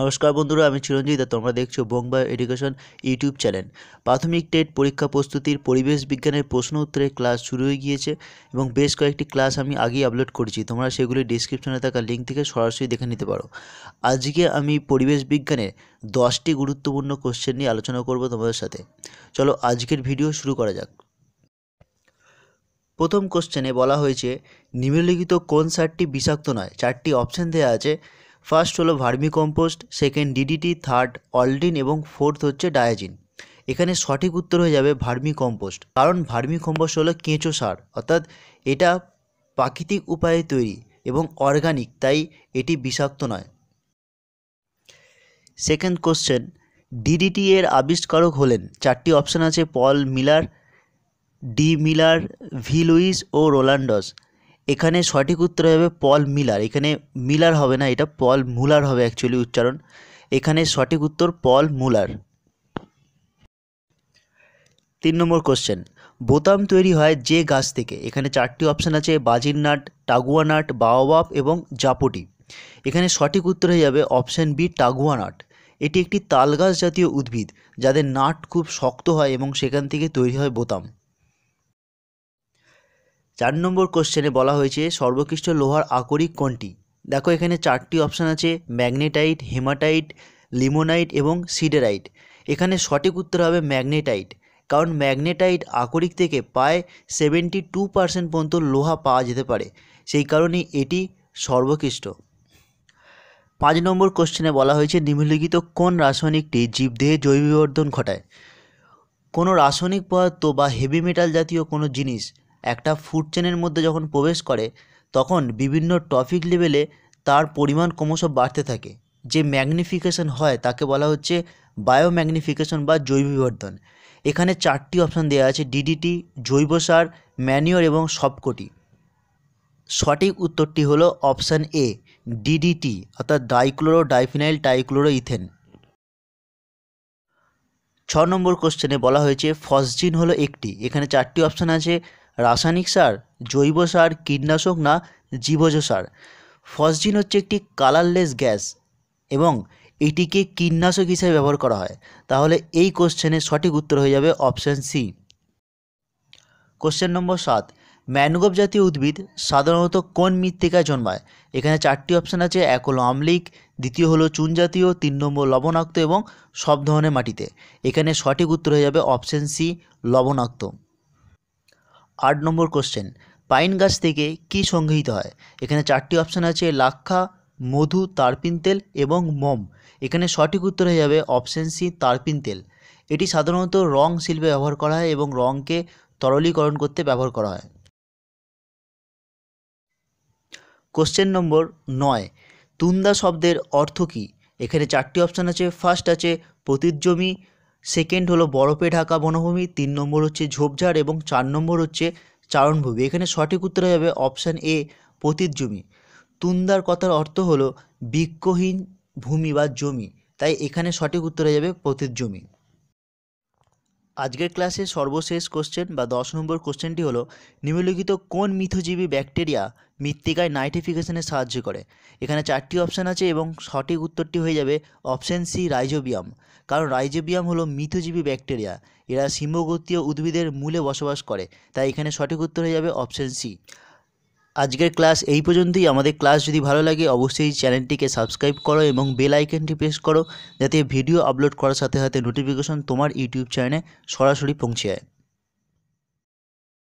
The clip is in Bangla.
নমস্কার বন্ধুরা আমি চিরঞ্জিত তোমরা দেখছো বোম্বাই এডুকেশন ইউটিউব চ্যানেল প্রাথমিক টেট পরীক্ষা প্রস্তুতির পরিবেশ বিজ্ঞানের প্রশ্ন উত্তরে ক্লাস শুরু হয়ে গিয়েছে এবং বেশ কয়েকটি ক্লাস আমি আগেই আপলোড করেছি তোমরা সেগুলি ডিসক্রিপশনে থাকা লিঙ্ক থেকে সরাসরি দেখে নিতে পারো আজকে আমি পরিবেশ বিজ্ঞানের দশটি গুরুত্বপূর্ণ কোশ্চেন নিয়ে আলোচনা করব তোমাদের সাথে চলো আজকের ভিডিও শুরু করা যাক প্রথম কোশ্চেনে বলা হয়েছে নিম্নলিখিত কোন সারটি বিষাক্ত নয় চারটি অপশন দেওয়া আছে ফার্স্ট হলো vermicompost second DDT third aldrin এবং ফোর্থ হচ্ছে ডায়াজিন এখানে সঠিক উত্তর হয়ে যাবে ভার্মি কম্পোস্ট কারণ ভার্মি কম্পোস্ট হলো কেঁচো সার অর্থাৎ এটা প্রাকৃতিক উপায়ে তৈরি এবং অর্গানিক তাই এটি বিষাক্ত নয় সেকেন্ড কোশ্চেন ডিডিটি এর আবিষ্কারক হলেন চারটি অপশান আছে Paul Miller D Miller V Lewis ও রোলান্ডস এখানে সঠিক উত্তর হবে পল মিলার এখানে মিলার হবে না এটা পল মুলার হবে অ্যাকচুয়ালি উচ্চারণ এখানে সঠিক উত্তর পল মুলার তিন নম্বর কোশ্চেন বোতাম তৈরি হয় যে গাছ থেকে এখানে চারটি অপশান আছে বাজির নাট টাগুয়া নাট বাওয়াপ এবং জাপটি এখানে সঠিক উত্তর হয়ে যাবে অপশান বি টাগুয়া নাট এটি একটি তালগাছ জাতীয় উদ্ভিদ যাদের নাট খুব শক্ত হয় এবং সেখান থেকে তৈরি হয় বোতাম চার নম্বর কোশ্চেনে বলা হয়েছে সর্বকৃষ্ট লোহার আকরিক কোনটি দেখো এখানে চারটি অপশান আছে ম্যাগনেটাইট হেমাটাইট লিমোনাইট এবং সিডেরাইট এখানে সঠিক উত্তর হবে ম্যাগনেটাইট কারণ ম্যাগনেটাইট আকরিক থেকে প্রায় সেভেন্টি টু পার্সেন্ট পর্যন্ত লোহা পাওয়া যেতে পারে সেই কারণে এটি সর্বকৃষ্ট পাঁচ নম্বর কোশ্চেনে বলা হয়েছে নিম্নলিখিত কোন রাসায়নিকটি জীবদেহে জৈব বিবর্ধন ঘটায় কোনো রাসায়নিক পদার্থ বা হেভি মেটাল জাতীয় কোনো জিনিস একটা ফুড চেনের মধ্যে যখন প্রবেশ করে তখন বিভিন্ন টপিক লেভেলে তার পরিমাণ ক্রমশ বাড়তে থাকে যে ম্যাগনিফিকেশন হয় তাকে বলা হচ্ছে বায়ো ম্যাগনিফিকেশন বা বিবর্ধন এখানে চারটি অপশান দেওয়া আছে ডিডিটি জৈব সার ম্যানিওর এবং সবকটি সঠিক উত্তরটি হলো অপশান এ ডিডিটি অর্থাৎ ডাইক্লোরো ডাইফিনাইল ডাইক্লোরো ইথেন ছ নম্বর কোশ্চেনে বলা হয়েছে ফসজিন হলো একটি এখানে চারটি অপশান আছে রাসায়নিক সার জৈব সার কীটনাশক না জীবজ সার ফসজিন হচ্ছে একটি কালারলেস গ্যাস এবং এটিকে কীটনাশক হিসেবে ব্যবহার করা হয় তাহলে এই কোশ্চেনের সঠিক উত্তর হয়ে যাবে অপশান সি কোশ্চেন নম্বর সাত ম্যানগ্রোভ জাতীয় উদ্ভিদ সাধারণত কোন মৃত্তিকায় জন্মায় এখানে চারটি অপশান আছে এক হলো আমলিক দ্বিতীয় হলো চুন জাতীয় তিন নম্বর লবণাক্ত এবং সব ধরনের মাটিতে এখানে সঠিক উত্তর হয়ে যাবে অপশান সি লবণাক্ত আট নম্বর কোশ্চেন পাইন গাছ থেকে কি সংগৃহীত হয় এখানে চারটি অপশান আছে লাক্ষা মধু তারপিন তেল এবং মম এখানে সঠিক উত্তর হয়ে যাবে অপশান সি তারপিন তেল এটি সাধারণত রং শিল্পে ব্যবহার করা হয় এবং রঙকে তরলীকরণ করতে ব্যবহার করা হয় কোশ্চেন নম্বর নয় তুন্দা শব্দের অর্থ কী এখানে চারটি অপশান আছে ফার্স্ট আছে প্রতিজমি সেকেন্ড হলো বরফে ঢাকা বনভূমি তিন নম্বর হচ্ছে ঝোপঝাড় এবং চার নম্বর হচ্ছে চারণভূমি এখানে সঠিক উত্তর হবে অপশান এ পতিত জমি তুন্দার কথার অর্থ হলো বৃক্ষহীন ভূমি বা জমি তাই এখানে সঠিক উত্তর হয়ে যাবে পতিত জমি আজকের ক্লাসে সর্বশেষ কোশ্চেন বা দশ নম্বর কোশ্চেনটি হলো নিম্নলিখিত কোন মিথজীবী ব্যাকটেরিয়া মৃত্তিকায় নাইট্রিফিকেশনে সাহায্য করে এখানে চারটি অপশান আছে এবং সঠিক উত্তরটি হয়ে যাবে অপশান সি রাইজোবিয়াম কারণ রাইজোবিয়াম হলো মিথজীবী ব্যাকটেরিয়া এরা সিম্বগতীয় উদ্ভিদের মূলে বসবাস করে তাই এখানে সঠিক উত্তর হয়ে যাবে অপশান সি আজকের ক্লাস এই পর্যন্তই আমাদের ক্লাস যদি ভালো লাগে অবশ্যই চ্যানেলটিকে সাবস্ক্রাইব করো এবং বেল আইকনটি প্রেস করো যাতে ভিডিও আপলোড করার সাথে সাথে নোটিফিকেশন তোমার ইউটিউব চ্যানেলে সরাসরি পৌঁছে যায়